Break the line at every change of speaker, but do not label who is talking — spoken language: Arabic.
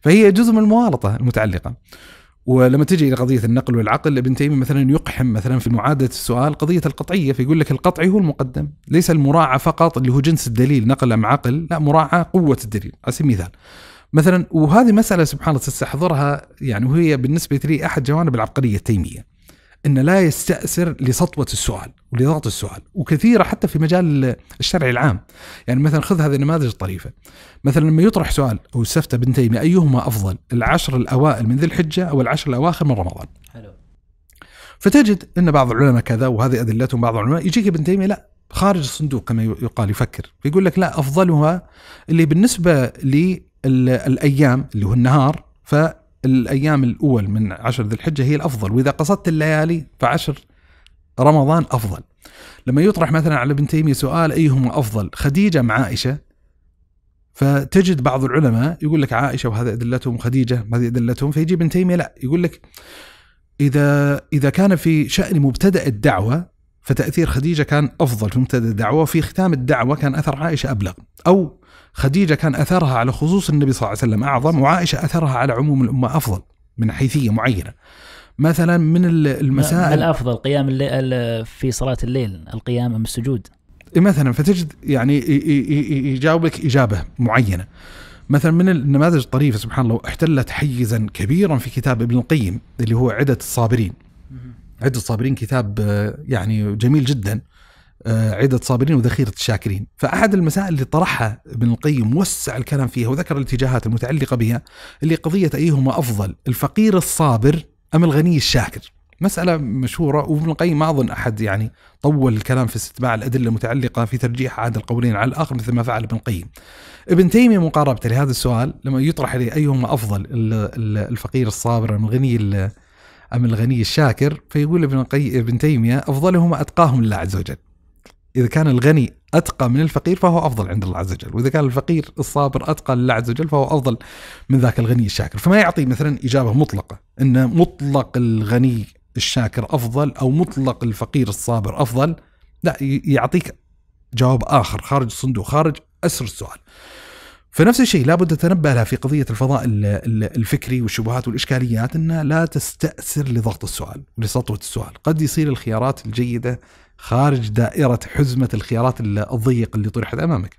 فهي جزء من المغالطة المتعلقه ولما تجي الى قضيه النقل والعقل ابن تيميه مثلا يقحم مثلا في معادله السؤال قضيه القطعيه فيقول لك القطعي هو المقدم ليس المراعاه فقط اللي هو جنس الدليل نقل ام عقل لا مراعاه قوه الدليل على سبيل المثال مثلا وهذه مساله سبحان الله تستحضرها يعني وهي بالنسبه لي احد جوانب العبقريه التيميه أن لا يستأثر لسطوة السؤال ولضغط السؤال وكثيرة حتى في مجال الشرع العام يعني مثلا خذ هذه النماذج الطريفة مثلا لما يطرح سؤال أو استفتى ابن تيمية أيهما أفضل العشر الأوائل من ذي الحجة أو العشر الأواخر من رمضان حلو. فتجد أن بعض العلماء كذا وهذه أدلتهم بعض العلماء يجيك ابن تيمية لا خارج الصندوق كما يقال يفكر يقول لك لا أفضلها اللي بالنسبة للأيام اللي هو النهار ف الايام الاول من عشر ذي الحجه هي الافضل واذا قصدت الليالي فعشر رمضان افضل لما يطرح مثلا على ابن تيميه سؤال ايهما افضل خديجه مع عائشه فتجد بعض العلماء يقول لك عائشه وهذا ادلتهم خديجه هذه ادلتهم فيجي ابن تيميه لا يقول لك اذا اذا كان في شان مبتدا الدعوه فتاثير خديجه كان افضل في مبتدا الدعوه وفي ختام الدعوه كان اثر عائشه ابلغ او خديجة كان أثرها على خصوص النبي صلى الله عليه وسلم أعظم وعائشة أثرها على عموم الأمة أفضل من حيثية معينة مثلا من المسائل ما الأفضل قيام الليل في صلاة الليل القيام أم السجود إيه، مثلا فتجد يعني يجاوبك إجابة معينة مثلا من النماذج الطريفة سبحان الله احتلت حيزا كبيرا في كتاب ابن القيم اللي هو عدة الصابرين عدة الصابرين كتاب آه، يعني جميل جدا آه، عدة صابرين وذخيرة الشاكرين فأحد المسائل اللي طرحها ابن القيم وسع الكلام فيها وذكر الاتجاهات المتعلقة بها اللي قضية أيهما أفضل الفقير الصابر أم الغني الشاكر مسألة مشهورة وابن القيم ما أظن أحد يعني طول الكلام في استتباع الأدلة المتعلقة في ترجيح أحد القولين على الآخر مثل ما فعل ابن القيم ابن تيمية مقاربته لهذا السؤال لما يطرح لي أيهما أفضل الفقير الصابر أم الغني أم الغني الشاكر فيقول ابن, ابن تيمية أفضلهما أتقاهم الله عز وجل إذا كان الغني أتقى من الفقير فهو أفضل عند الله عز وجل وإذا كان الفقير الصابر أتقى لله عز وجل فهو أفضل من ذاك الغني الشاكر فما يعطي مثلا إجابة مطلقة أن مطلق الغني الشاكر أفضل أو مطلق الفقير الصابر أفضل لا يعطيك جواب آخر خارج الصندوق خارج أسر السؤال فنفس الشيء لابد تنبه لها في قضية الفضاء الفكري والشبهات والإشكاليات أنها لا تستأثر لضغط السؤال لسطوة السؤال قد يصير الخيارات الجيدة خارج دائره حزمه الخيارات الضيقه اللي طرحت امامك.